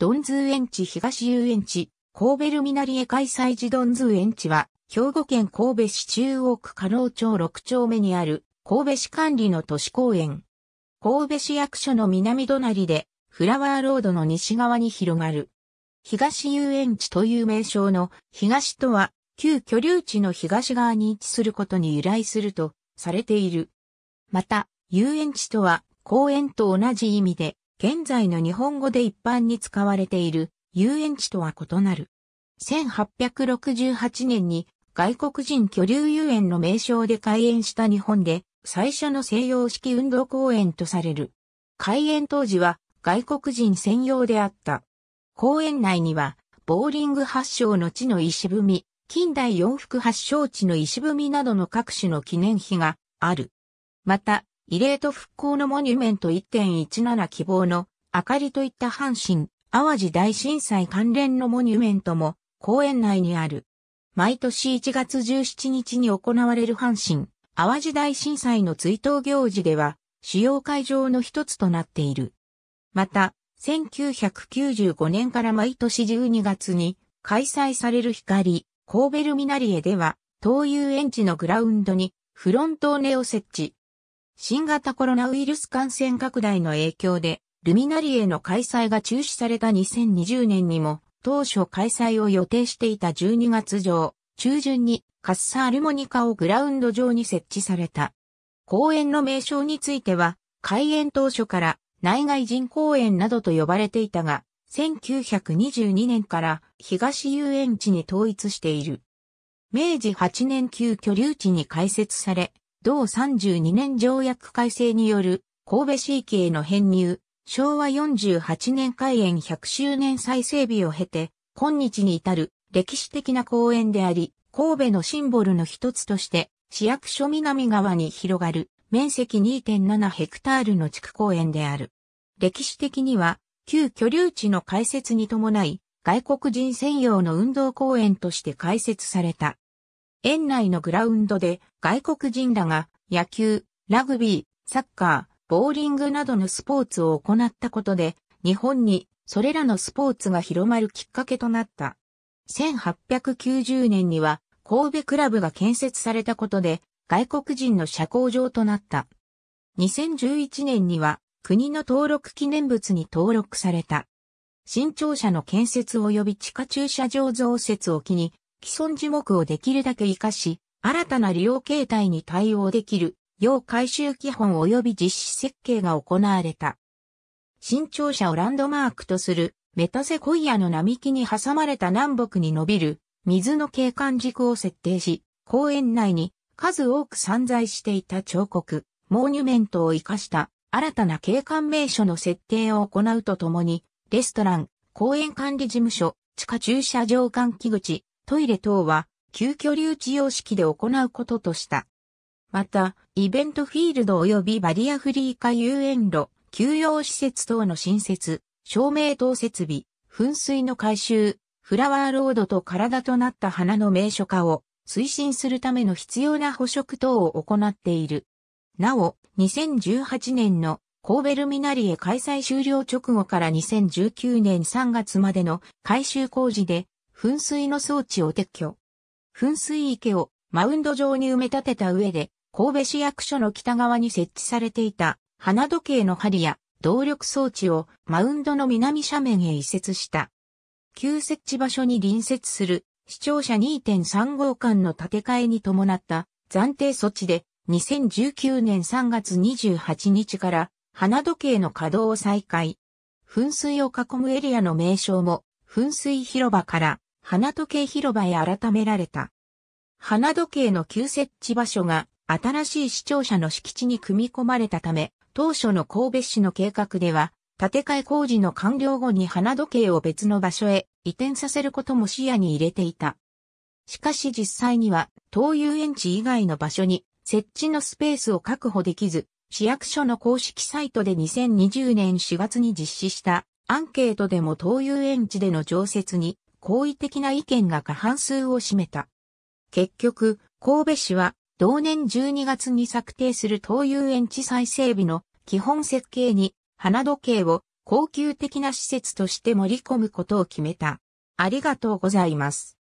ドンズー園地東遊園地、神戸ルミナリエ開催時ドンズー園地は、兵庫県神戸市中央区加納町6丁目にある、神戸市管理の都市公園。神戸市役所の南隣で、フラワーロードの西側に広がる。東遊園地という名称の東とは、旧居留地の東側に位置することに由来するとされている。また、遊園地とは公園と同じ意味で、現在の日本語で一般に使われている遊園地とは異なる。1868年に外国人居留遊園の名称で開園した日本で最初の西洋式運動公園とされる。開園当時は外国人専用であった。公園内にはボーリング発祥の地の石踏み、近代洋服発祥地の石踏みなどの各種の記念碑がある。また、慰霊と復興のモニュメント1.17希望の明かりといった阪神、淡路大震災関連のモニュメントも公園内にある。毎年1月17日に行われる阪神、淡路大震災の追悼行事では、主要会場の一つとなっている。また、1995年から毎年12月に開催される光、神戸ルミナリエでは、東遊園地のグラウンドにフロントーネを設置。新型コロナウイルス感染拡大の影響で、ルミナリエの開催が中止された2020年にも、当初開催を予定していた12月上、中旬にカッサアルモニカをグラウンド上に設置された。公園の名称については、開園当初から内外人公園などと呼ばれていたが、1922年から東遊園地に統一している。明治8年旧居留地に開設され、同32年条約改正による神戸市域への編入、昭和48年開園100周年再整備を経て、今日に至る歴史的な公園であり、神戸のシンボルの一つとして、市役所南側に広がる面積2.7ヘクタールの地区公園である。歴史的には、旧居留地の開設に伴い、外国人専用の運動公園として開設された。園内のグラウンドで外国人らが野球、ラグビー、サッカー、ボーリングなどのスポーツを行ったことで、日本にそれらのスポーツが広まるきっかけとなった。1890年には神戸クラブが建設されたことで外国人の社交場となった。2011年には国の登録記念物に登録された。新庁舎の建設及び地下駐車場増設を機に既存樹木をできるだけ活かし、新たな利用形態に対応できる、要回収基本及び実施設計が行われた。新庁舎をランドマークとする、メタセコイアの並木に挟まれた南北に伸びる、水の景観軸を設定し、公園内に数多く散在していた彫刻、モーニュメントを活かした新たな景観名所の設定を行うとともに、レストラン、公園管理事務所、地下駐車場換気口、トイレ等は、急遽留置様式で行うこととした。また、イベントフィールド及びバリアフリー化遊園路、休養施設等の新設、照明等設備、噴水の改修、フラワーロードと体となった花の名所化を推進するための必要な捕食等を行っている。なお、2018年の神戸ルミナリエ開催終了直後から2019年3月までの改修工事で噴水の装置を撤去。噴水池をマウンド上に埋め立てた上で、神戸市役所の北側に設置されていた花時計の針や動力装置をマウンドの南斜面へ移設した。旧設置場所に隣接する視聴者2.3号館の建て替えに伴った暫定措置で2019年3月28日から花時計の稼働を再開。噴水を囲むエリアの名称も噴水広場から花時計広場へ改められた。花時計の旧設置場所が新しい市庁舎の敷地に組み込まれたため、当初の神戸市の計画では、建て替え工事の完了後に花時計を別の場所へ移転させることも視野に入れていた。しかし実際には、東遊園地以外の場所に設置のスペースを確保できず、市役所の公式サイトで2020年4月に実施したアンケートでも東遊園地での常設に好意的な意見が過半数を占めた。結局、神戸市は同年12月に策定する東遊園地再整備の基本設計に花時計を高級的な施設として盛り込むことを決めた。ありがとうございます。